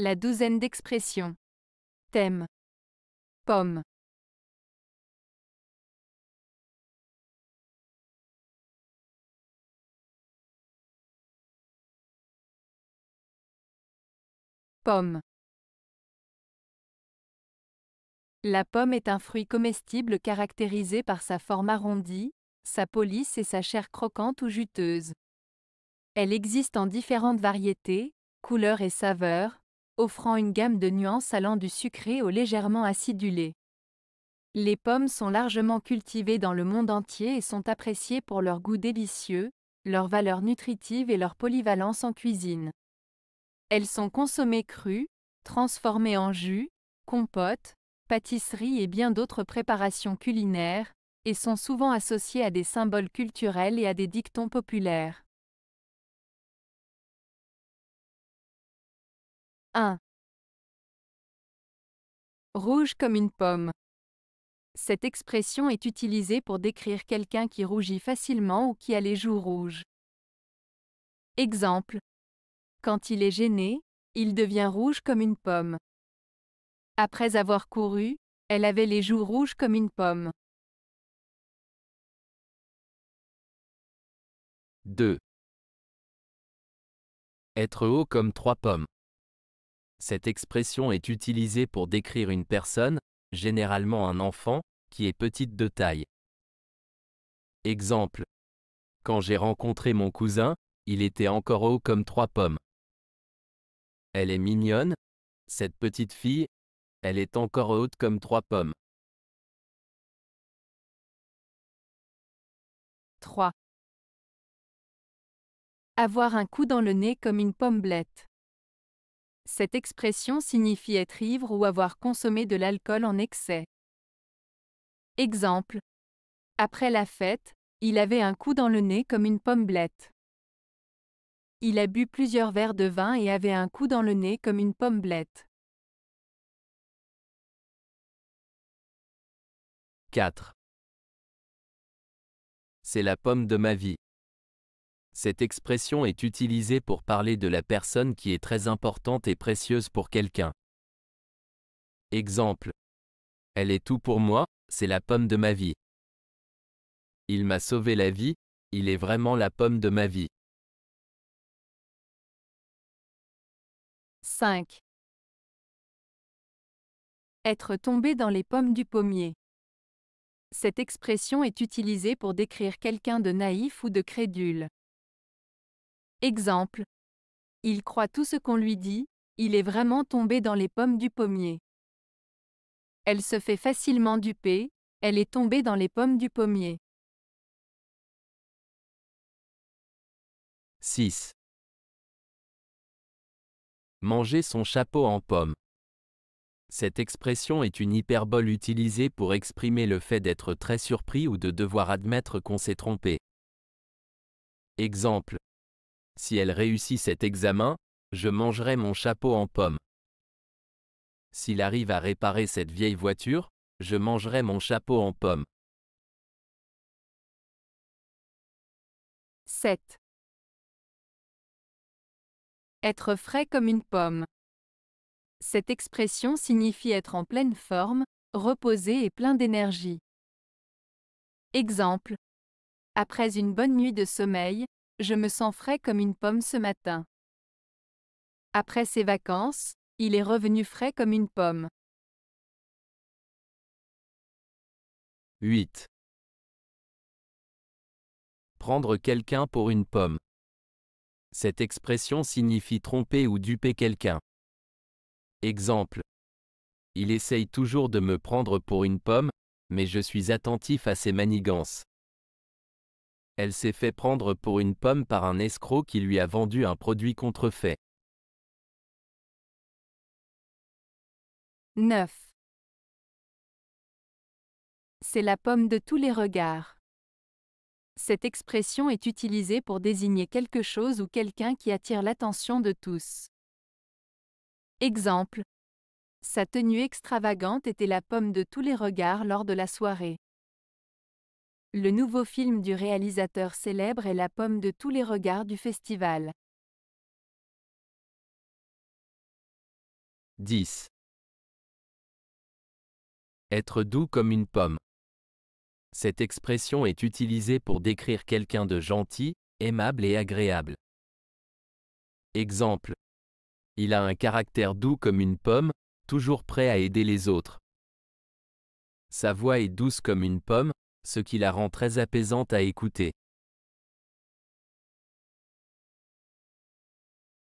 La douzaine d'expressions. Thème. Pomme. Pomme. La pomme est un fruit comestible caractérisé par sa forme arrondie, sa peau et sa chair croquante ou juteuse. Elle existe en différentes variétés, couleurs et saveurs, offrant une gamme de nuances allant du sucré au légèrement acidulé. Les pommes sont largement cultivées dans le monde entier et sont appréciées pour leur goût délicieux, leur valeur nutritive et leur polyvalence en cuisine. Elles sont consommées crues, transformées en jus, compotes, pâtisseries et bien d'autres préparations culinaires, et sont souvent associées à des symboles culturels et à des dictons populaires. 1. Rouge comme une pomme. Cette expression est utilisée pour décrire quelqu'un qui rougit facilement ou qui a les joues rouges. Exemple. Quand il est gêné, il devient rouge comme une pomme. Après avoir couru, elle avait les joues rouges comme une pomme. 2. Être haut comme trois pommes. Cette expression est utilisée pour décrire une personne, généralement un enfant, qui est petite de taille. Exemple. Quand j'ai rencontré mon cousin, il était encore haut comme trois pommes. Elle est mignonne, cette petite fille, elle est encore haute comme trois pommes. 3. Avoir un coup dans le nez comme une pomme blette. Cette expression signifie être ivre ou avoir consommé de l'alcool en excès. Exemple. Après la fête, il avait un coup dans le nez comme une pomme blette. Il a bu plusieurs verres de vin et avait un coup dans le nez comme une pomme blette. 4. C'est la pomme de ma vie. Cette expression est utilisée pour parler de la personne qui est très importante et précieuse pour quelqu'un. Exemple. Elle est tout pour moi, c'est la pomme de ma vie. Il m'a sauvé la vie, il est vraiment la pomme de ma vie. 5. Être tombé dans les pommes du pommier. Cette expression est utilisée pour décrire quelqu'un de naïf ou de crédule. Exemple. Il croit tout ce qu'on lui dit, il est vraiment tombé dans les pommes du pommier. Elle se fait facilement duper, elle est tombée dans les pommes du pommier. 6. Manger son chapeau en pomme. Cette expression est une hyperbole utilisée pour exprimer le fait d'être très surpris ou de devoir admettre qu'on s'est trompé. Exemple. Si elle réussit cet examen, je mangerai mon chapeau en pomme. S'il arrive à réparer cette vieille voiture, je mangerai mon chapeau en pomme. 7. Être frais comme une pomme. Cette expression signifie être en pleine forme, reposé et plein d'énergie. Exemple. Après une bonne nuit de sommeil, je me sens frais comme une pomme ce matin. Après ses vacances, il est revenu frais comme une pomme. 8. Prendre quelqu'un pour une pomme. Cette expression signifie tromper ou duper quelqu'un. Exemple. Il essaye toujours de me prendre pour une pomme, mais je suis attentif à ses manigances elle s'est fait prendre pour une pomme par un escroc qui lui a vendu un produit contrefait. 9. C'est la pomme de tous les regards. Cette expression est utilisée pour désigner quelque chose ou quelqu'un qui attire l'attention de tous. Exemple. Sa tenue extravagante était la pomme de tous les regards lors de la soirée. Le nouveau film du réalisateur célèbre est la pomme de tous les regards du festival. 10. Être doux comme une pomme. Cette expression est utilisée pour décrire quelqu'un de gentil, aimable et agréable. Exemple. Il a un caractère doux comme une pomme, toujours prêt à aider les autres. Sa voix est douce comme une pomme, ce qui la rend très apaisante à écouter.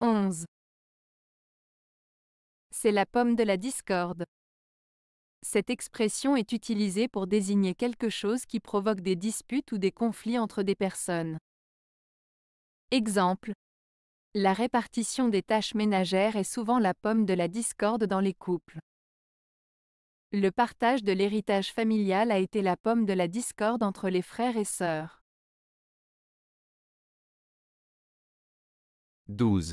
11. C'est la pomme de la discorde. Cette expression est utilisée pour désigner quelque chose qui provoque des disputes ou des conflits entre des personnes. Exemple. La répartition des tâches ménagères est souvent la pomme de la discorde dans les couples. Le partage de l'héritage familial a été la pomme de la discorde entre les frères et sœurs. 12.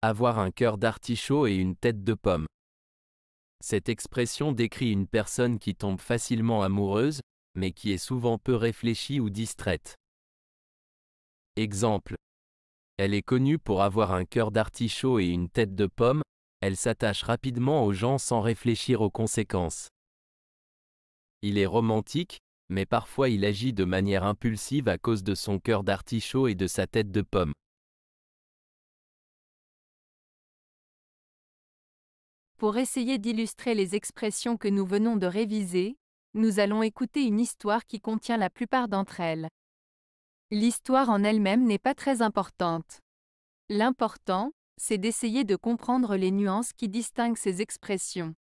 Avoir un cœur d'artichaut et une tête de pomme. Cette expression décrit une personne qui tombe facilement amoureuse, mais qui est souvent peu réfléchie ou distraite. Exemple. Elle est connue pour avoir un cœur d'artichaut et une tête de pomme, elle s'attache rapidement aux gens sans réfléchir aux conséquences. Il est romantique, mais parfois il agit de manière impulsive à cause de son cœur d'artichaut et de sa tête de pomme. Pour essayer d'illustrer les expressions que nous venons de réviser, nous allons écouter une histoire qui contient la plupart d'entre elles. L'histoire en elle-même n'est pas très importante. L'important, c'est d'essayer de comprendre les nuances qui distinguent ces expressions.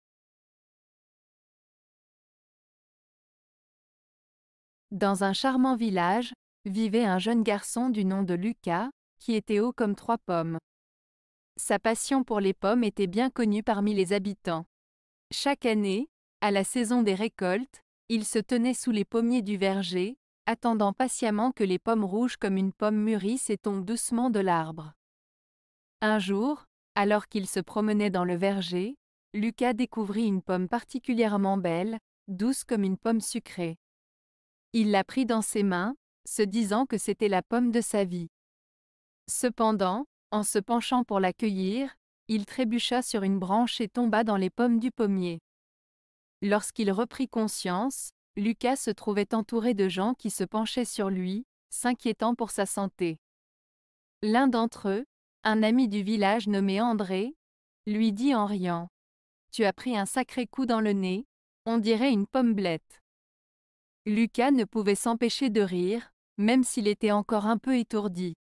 Dans un charmant village, vivait un jeune garçon du nom de Lucas, qui était haut comme trois pommes. Sa passion pour les pommes était bien connue parmi les habitants. Chaque année, à la saison des récoltes, il se tenait sous les pommiers du verger, attendant patiemment que les pommes rouges comme une pomme mûrissent et tombent doucement de l'arbre. Un jour, alors qu'il se promenait dans le verger, Lucas découvrit une pomme particulièrement belle, douce comme une pomme sucrée. Il la prit dans ses mains, se disant que c'était la pomme de sa vie. Cependant, en se penchant pour la cueillir, il trébucha sur une branche et tomba dans les pommes du pommier. Lorsqu'il reprit conscience, Lucas se trouvait entouré de gens qui se penchaient sur lui, s'inquiétant pour sa santé. L'un d'entre eux, un ami du village nommé André lui dit en riant Tu as pris un sacré coup dans le nez, on dirait une pomme blette. Lucas ne pouvait s'empêcher de rire, même s'il était encore un peu étourdi.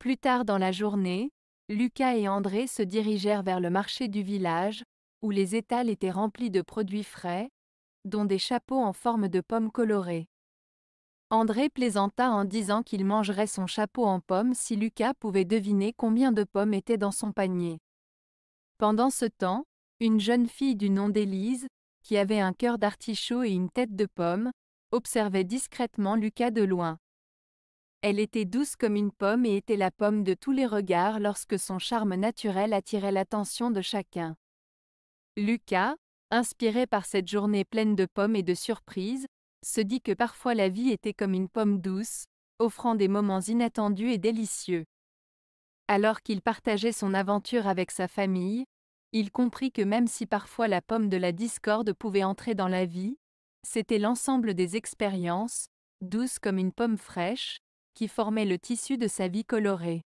Plus tard dans la journée, Lucas et André se dirigèrent vers le marché du village, où les étals étaient remplis de produits frais, dont des chapeaux en forme de pommes colorées. André plaisanta en disant qu'il mangerait son chapeau en pommes si Lucas pouvait deviner combien de pommes étaient dans son panier. Pendant ce temps, une jeune fille du nom d'Élise, qui avait un cœur d'artichaut et une tête de pomme, observait discrètement Lucas de loin. Elle était douce comme une pomme et était la pomme de tous les regards lorsque son charme naturel attirait l'attention de chacun. Lucas, inspiré par cette journée pleine de pommes et de surprises, se dit que parfois la vie était comme une pomme douce, offrant des moments inattendus et délicieux. Alors qu'il partageait son aventure avec sa famille, il comprit que même si parfois la pomme de la discorde pouvait entrer dans la vie, c'était l'ensemble des expériences, douces comme une pomme fraîche, qui formaient le tissu de sa vie colorée.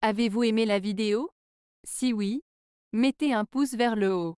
Avez-vous aimé la vidéo Si oui, mettez un pouce vers le haut.